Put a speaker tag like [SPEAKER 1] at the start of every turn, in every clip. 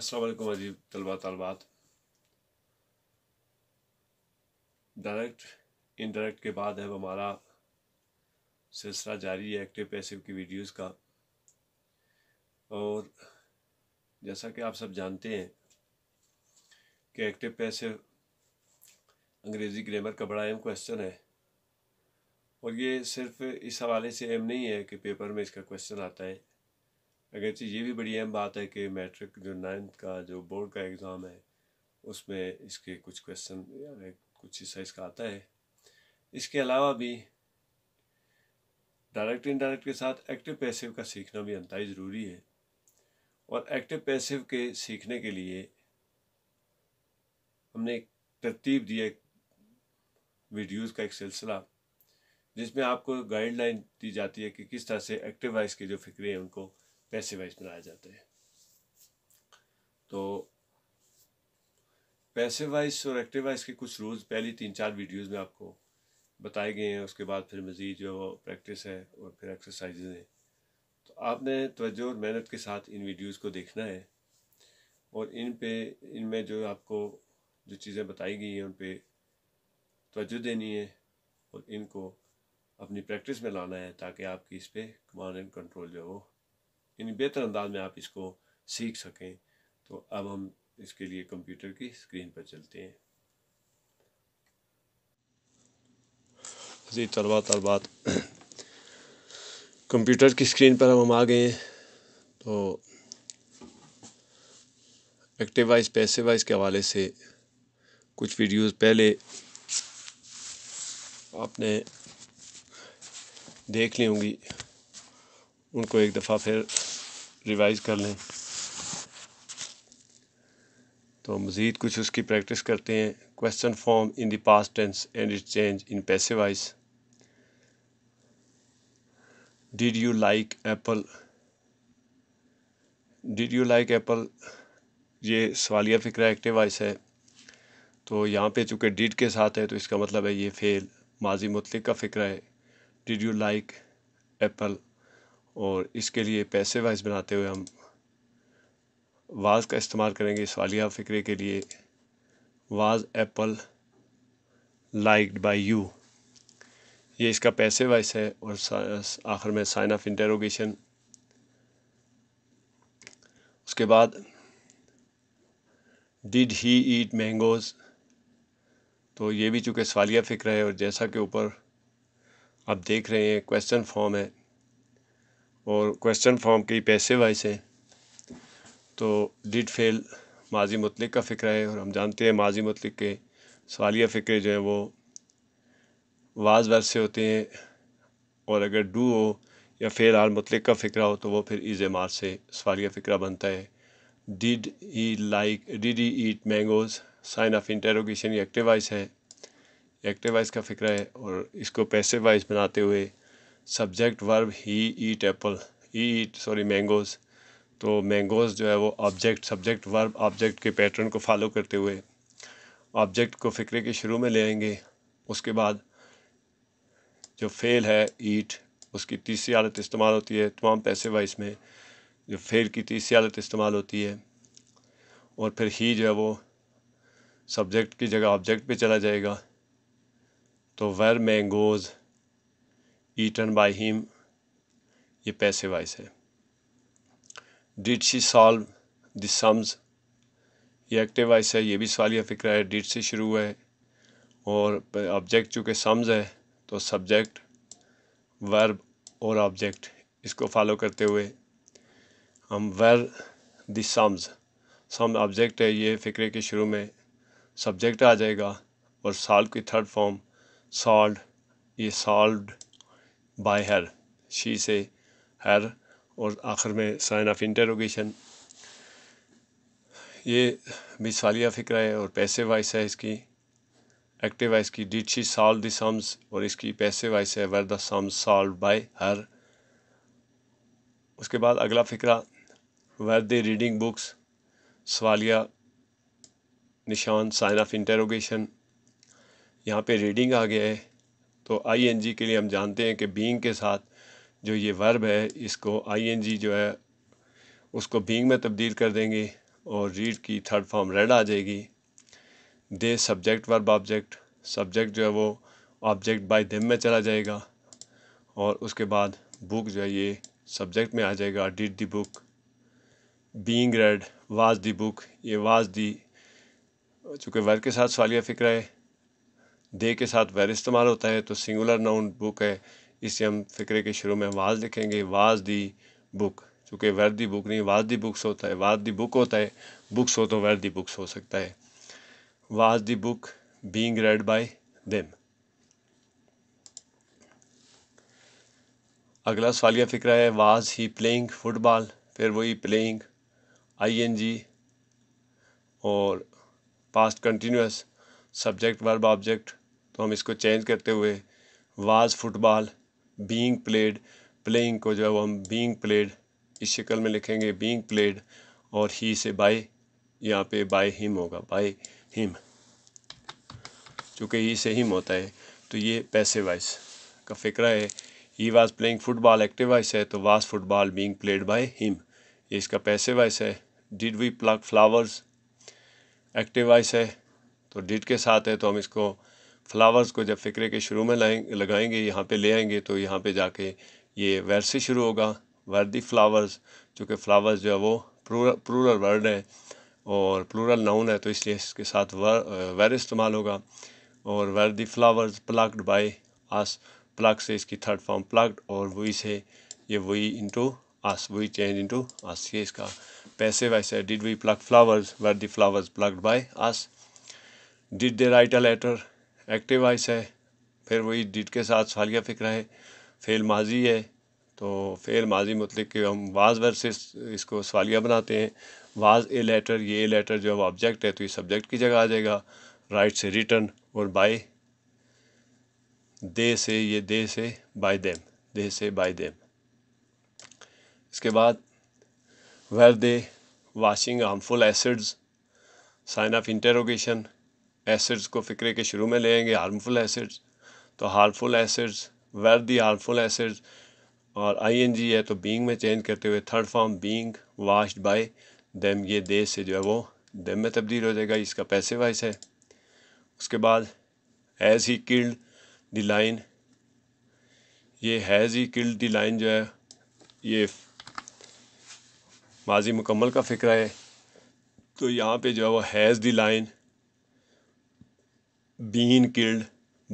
[SPEAKER 1] असलकुम अजीब तलबा तलबात डायरेक्ट इनडायरेक्ट के बाद अब हमारा सिलसिला जारी है एक्टिव पैसिव की वीडियोस का और जैसा कि आप सब जानते हैं कि एक्टिव पैसिव अंग्रेज़ी ग्रामर का बड़ा अहम क्वेश्चन है और ये सिर्फ इस हवाले से अहम नहीं है कि पेपर में इसका क्वेश्चन आता है अगरचे ये भी बड़ी अहम बात है कि मैट्रिक जो नाइन्थ का जो बोर्ड का एग्ज़ाम है उसमें इसके कुछ क्वेश्चन कुछ हिस्सा इसका आता है इसके अलावा भी डायरेक्ट इनडायरेक्ट के साथ एक्टिव पैसिव का सीखना भी अंतहाई ज़रूरी है और एक्टिव पैसिव के सीखने के लिए हमने एक तरतीब दिया एक वीडियोज़ का एक सिलसिला जिसमें आपको गाइडलाइन दी जाती है कि किस तरह से एक्टिव वाइस के जो फिक्रे हैं उनको पैसे वाइज बनाए जाते हैं तो पैसे वाइज और एक्टिव वाइज के कुछ रूल्स पहली तीन चार वीडियोस में आपको बताए गए हैं उसके बाद फिर मज़ीद जो प्रैक्टिस है और फिर एक्सरसाइज हैं तो आपने तवज्जो और मेहनत के साथ इन वीडियोस को देखना है और इन पे इनमें जो आपको जो चीज़ें बताई गई हैं उन पर तोज्जो देनी है और इनको अपनी प्रैक्टिस में लाना है ताकि आपकी इस पर कमांड एंड कंट्रोल जो है वो यानी बेहतर अंदाज में आप इसको सीख सकें तो अब हम इसके लिए कंप्यूटर की स्क्रीन पर चलते हैं जी तलबा तलबा कंप्यूटर की स्क्रीन पर हम आ गए हैं तो एक्टिव वाइज पैसे वाइज के हवाले से कुछ वीडियोस पहले आपने देख ली होंगी उनको एक दफ़ा फिर रिवाइज़ कर लें तो मज़ीद कुछ उसकी प्रैक्टिस करते हैं question form in the past tense and it change in passive voice did you like apple did you like apple ये सवालिया फ़िक्र एक्टिव वाइस है तो यहाँ पे चूँकि डिड के साथ है तो इसका मतलब है ये फेल माजी मुतलक का फ़िक्र है डिड यू लाइक एप्पल और इसके लिए पैसे वाइज बनाते हुए हम वाज का इस्तेमाल करेंगे सालिया फ़िक्रे के लिए was apple liked by you ये इसका पैसे वाइस है और आखिर में साइन ऑफ इंटेरोगेशन उसके बाद डिड ही ईट मैंगोज़ तो ये भी चूँकि सवालिया फ़िक्र है और जैसा कि ऊपर आप देख रहे हैं क्वेश्चन फॉर्म है और क्वेश्चन फॉर्म की पैसे वाइस है तो डिड फेल माजी मतलब का फ़िक्र है और हम जानते हैं माजी मतलब के सवालिया फ़िक्रे जो हैं वो वाज वर्ष से होते हैं और अगर डू हो या फेल आल मतलब का फ़िक्रा हो तो वो फिर ईज़ मार से सवालिया फ़िक्र बनता है did he like did he eat mangoes sign of interrogation active voice है एक्टिव वाइस का फ़िक्र है और इसको पैसे वाइस बनाते हुए subject verb he eat apple he eat sorry mangoes तो मैंगोज़ जो है वो ऑब्जेक्ट सब्जेक्ट वर्ब ऑब्जेक्ट के पैटर्न को फॉलो करते हुए ऑब्जेक्ट को फ़िक्रे के शुरू में ले आएंगे उसके बाद जो फेल है ईट उसकी तीसरी हालत इस्तेमाल होती है तमाम पैसे वाइस में जो फेल की तीसरी हालत इस्तेमाल होती है और फिर ही जो है वो सब्जेक्ट की जगह ऑब्जेक्ट पे चला जाएगा तो were mangoes eaten by him ये पैसे वाइस है did she solve the sums ये एक्टिव वाइस है ये भी सवालिया फिक्र है डिड से शुरू हुआ है और ऑब्जेक्ट चूँकि सम्स है तो सब्जेक्ट वर्ब और ऑब्जेक्ट इसको फॉलो करते हुए हम were the sums sum object है ये फिक्रे के शुरू में सब्जेक्ट आ जाएगा और साल्व की थर्ड फॉर्म सॉल्व ये सॉल्व्ड बाय हर शी से हर और आखिर में साइन ऑफ इंटरोगेशन ये मिसालिया फ़िक्र है और पैसे वाइस है इसकी एक्टिव वाइस की did she solve the sums और इसकी पैसे वाइस है were the sums solved by her उसके बाद अगला फ़िक्रा वर दे रीडिंग बुक्स सवालिया निशान साइन ऑफ इंटरोगेशन यहाँ पे रीडिंग आ गया है तो आई के लिए हम जानते हैं कि बींग के साथ जो ये वर्ब है इसको आई जो है उसको बींग में तब्दील कर देंगे और रीड की थर्ड फॉर्म रेड आ जाएगी दे सब्जेक्ट वर्ब ऑब्जेक्ट सब्जेक्ट जो है वो ऑब्जेक्ट बाय देम में चला जाएगा और उसके बाद बुक जो है ये सब्जेक्ट में आ जाएगा did the book being read was the book ये वाज दी चूँकि वर्ग के साथ सवालिया फ़िक्र है दे के साथ वैर इस्तेमाल होता है तो सिंगुलर नाउन बुक है इसे हम फ़िक्रे के शुरू में वाज लिखेंगे वाज दी बुक चूँकि वैर दी बुक नहीं वाज दी बुक्स होता है वाज दी बुक होता है बुक्स हो तो वैर दी बुक्स हो सकता है was the book being read by them अगला सवालिया फ़िक्रा है वाज ही प्लेइंग फुटबॉल फिर वही प्लेइंग आई एन जी और past continuous subject verb object तो हम इसको चेंज करते हुए was football being played playing को जो है वो हम बींग प्लेड इस शक्ल में लिखेंगे बींग प्लेड और ही से बाय यहाँ पे बाय हिम होगा बाय हिम चूँकि ही से हिम होता है तो ये पैसे वाइस का फिक्र है he was playing football active voice है तो was football being played by him ये इसका पैसे वाइस है did we pluck flowers active voice है तो डिड के साथ है तो हम इसको फ्लावर्स को जब फ़िक्रे के शुरू में लाएँ लगाएंगे यहाँ पे ले आएंगे तो यहाँ पे जाके ये वर से शुरू होगा वर दी फ्लावर्स चूँकि फ्लावर्स जो है वो प्लूरल वर्ड है और प्लूरल नाउन है तो इसलिए इसके साथ वर इस्तेमाल होगा और were the flowers plucked by us pluck से इसकी थर्ड फॉर्म प्लाक्ड और वही से ये वही इंटू आस वही चेंज इंटू आस ये इसका passive voice did we pluck flowers were the flowers plucked by us did they write a letter active voice है फिर वही डिट के साथ सालिया फ़िक्र है फ़ेल माज़ी है तो फ़ेल माज़ी मतलब कि हम वाज वर्सेस इसको सवालिया बनाते हैं वाज ए लेटर ये ए लेटर जो अब ऑब्जेक्ट है तो ये सब्जेक्ट की जगह आ जाएगा राइट से रिटर्न और बाय दे से ये दे से बाय देम दे से बाय देम इसके बाद were they washing harmful acids sign of interrogation acids को फिक्रे के शुरू में लेंगे हार्मफुल एसिड्स तो harmful acids were the harmful acids और आईएनजी है तो बींग में चेंज करते हुए third form being washed by them ये देश से जो है वो देम में तब्दील हो जाएगा इसका पैसे वाइस है उसके बाद has he killed the lion ये has he killed the lion जो है ये माजी मुकम्मल का फ़िक्र है तो यहाँ पे जो है वो has the lion been killed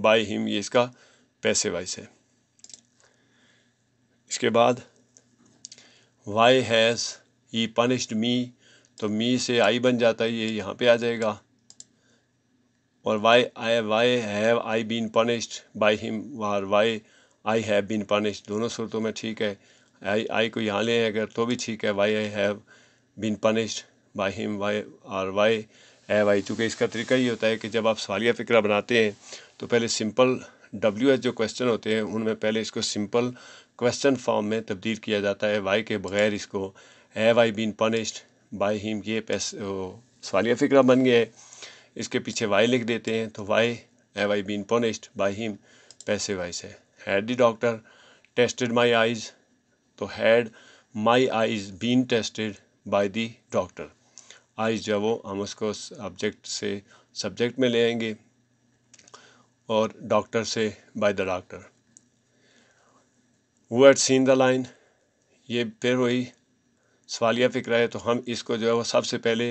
[SPEAKER 1] by him ये इसका पैसे वाइस है इसके बाद why has he punished me तो मी से आई बन जाता है ये यहाँ पे आ जाएगा और why I why have I been punished by him और why I have been punished दोनों सूरतों में ठीक है आई आई को यहाँ ले अगर तो भी ठीक है why I have been punished by him why और वाई है भाई चूँकि इसका तरीका ये होता है कि जब आप सवालिया फिक्रा बनाते हैं तो पहले सिंपल डब्ल्यू एच जो क्वेश्चन होते हैं उनमें पहले इसको सिंपल क्वेश्चन फॉर्म में तब्दील किया जाता है वाई के बगैर इसको है why been punished by him ये सवालिया फिक्रा बन गया है इसके पीछे वाई लिख देते हैं तो वाई है why been punished by him passive why से had the doctor tested my eyes तो had my eyes been tested by the doctor आज जब वो हम उसको ऑब्जेक्ट से सब्जेक्ट में ले आएंगे और डॉक्टर से बाय द डॉक्टर वो एट सीन द लाइन ये फिर वही सवालिया फिक्र है तो हम इसको जो है वो सबसे पहले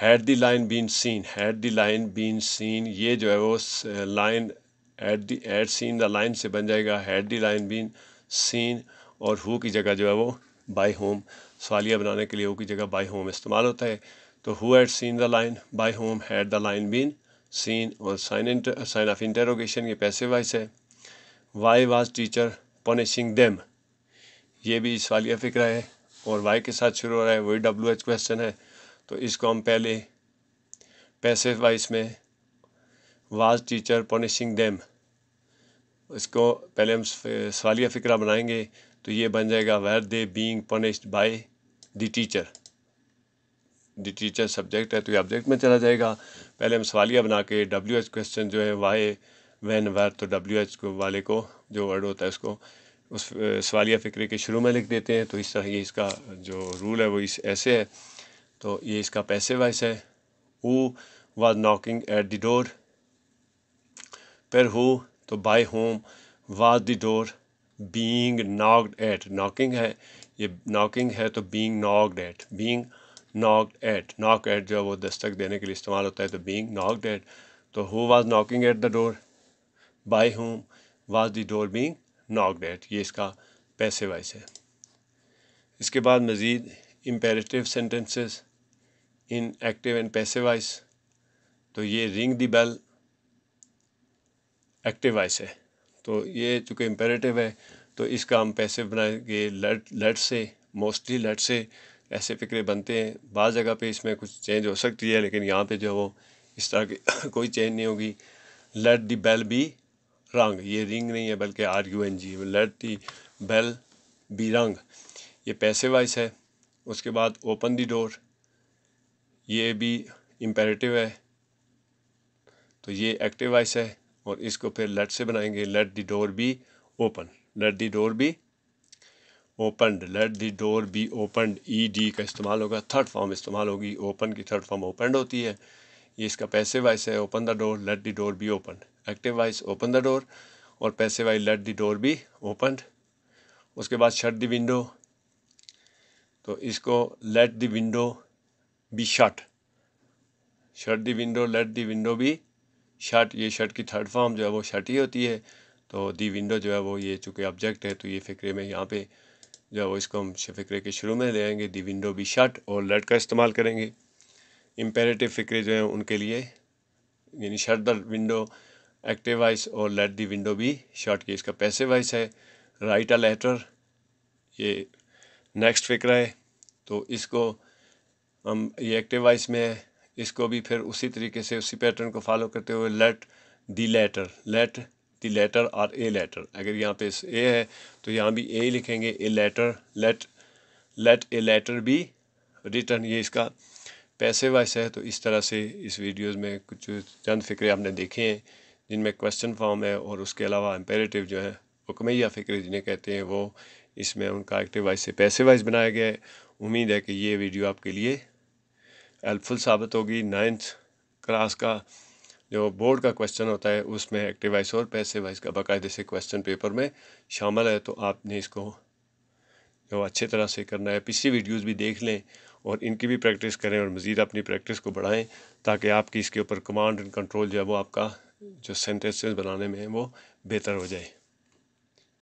[SPEAKER 1] had the lion been seen had the lion been seen ये जो है वो lion had the had seen the lion से बन जाएगा had the lion been seen और हु की जगह जो है वो बाय होम सालिया बनाने के लिए ओ की जगह बाई होम इस्तेमाल होता है तो who had seen the lion by whom had the lion been seen और साइन साइन ऑफ इंटरोगेशन ये पैसे वाइस है why was teacher punishing them ये भी सालिया फिक्र है और वाई के साथ शुरू हो रहा है वही डब्ल्यू एच क्वेश्चन है तो इसको हम पहले पैसे वाइस में वाज टीचर पनिशिंग देम इसको पहले हम सवालिया फिक्रा बनाएंगे तो ये बन जाएगा were they being punished by the teacher the teacher subject है तो ये ऑब्जेक्ट में चला जाएगा पहले हम सवालिया बना के डब्ल्यू एच क्वेश्चन जो है वाई वैन वर तो डब्ल्यू एच वाले को जो वर्ड होता है उसको उस सवालिया फ़िक्रे के शुरू में लिख देते हैं तो इस तरह ये इसका जो रूल है वो इस ऐसे है तो ये इसका पैसे वाइस है who was knocking at the door पर हु तो by whom was the door being knocked at knocking है ये नॉकिंग है तो being knocked at being knocked at knock at जो वो दस्तक देने के लिए इस्तेमाल होता है तो बींग नॉकड एट तो who was knocking at the door by whom was the door being knocked at ये इसका पैसे वाइस है इसके बाद मज़ीद imperative sentences in active and passive voice तो ये ring the bell active voice है तो ये चूँकि इम्पेरेटिव है तो इसका हम पैसे बनाएंगे लेट लेट से मोस्टली लेट से ऐसे फ़िक्रे बनते हैं बाद जगह पे इसमें कुछ चेंज हो सकती है लेकिन यहाँ पे जो वो इस तरह की कोई चेंज नहीं होगी late the bell be rung ये रिंग नहीं है बल्कि R U N G let the bell be rung ये पैसे वाइस है उसके बाद ओपन दी डोर ये भी इम्पेरेटिव है तो ये एक्टिव वाइस है और इसको फिर लेट से बनाएंगे let the door be open let the door be opened let the door be opened E D का इस्तेमाल होगा थर्ड फॉर्म इस्तेमाल होगी ओपन की थर्ड फॉर्म ओपनड होती है ये इसका पैसे वाइस है open the door let the door be open active voice open the door और passive voice let the door be open उसके बाद शट दी विंडो तो इसको let the window be shut shut the window let the window be shut ये shut की third form जो है वो शट ही होती है तो दी विंडो जो है वो ये चूँकि ऑब्जेक्ट है तो ये फिक्रे में यहाँ पे जो है वो इसको हम फिक्रे के शुरू में ले आएंगे दी विंडो भी शट और लेट e का इस्तेमाल करेंगे इम्पेरेटिव फिक्रे जो हैं उनके लिए यानी shut the window active voice और लेट e दी विंडो भी शर्ट की इसका पैसे वाइस है राइट अ लेटर ये नेक्स्ट फिक्र है तो इसको हम ये एक्टिव वाइस में है इसको भी फिर उसी तरीके से उसी पैटर्न को फॉलो करते हुए let the letter let the letter or a letter अगर यहाँ पे ए है तो यहाँ भी ए लिखेंगे A letter let let a letter be written ये इसका पैसे वाइस है तो इस तरह से इस वीडियोस में कुछ चंद फिक्रे आपने देखे हैं जिनमें क्वेश्चन फॉर्म है और उसके अलावा एम्पेरेटिव जो है हुक्मैया फिक्रे जिन्हें कहते हैं वो इसमें उनका एक्टिव वाइस से पैसे वाइस बनाया गया है उम्मीद है कि ये वीडियो आपके लिए हेल्पफुल साबित होगी नाइन्थ क्लास का जो बोर्ड का क्वेश्चन होता है उसमें एक्टिव वाइस और पैसे वाइस का बाकायदे से क्वेश्चन पेपर में शामिल है तो आपने इसको जो अच्छे तरह से करना है पिछली वीडियोज़ भी देख लें और इनकी भी प्रैक्टिस करें और मज़ीद अपनी प्रैक्टिस को बढ़ाएँ ताकि आपकी इसके ऊपर कमांड एंड कंट्रोल जो है वो आपका जो सेंटेंसेस बनाने में वो बेहतर हो जाए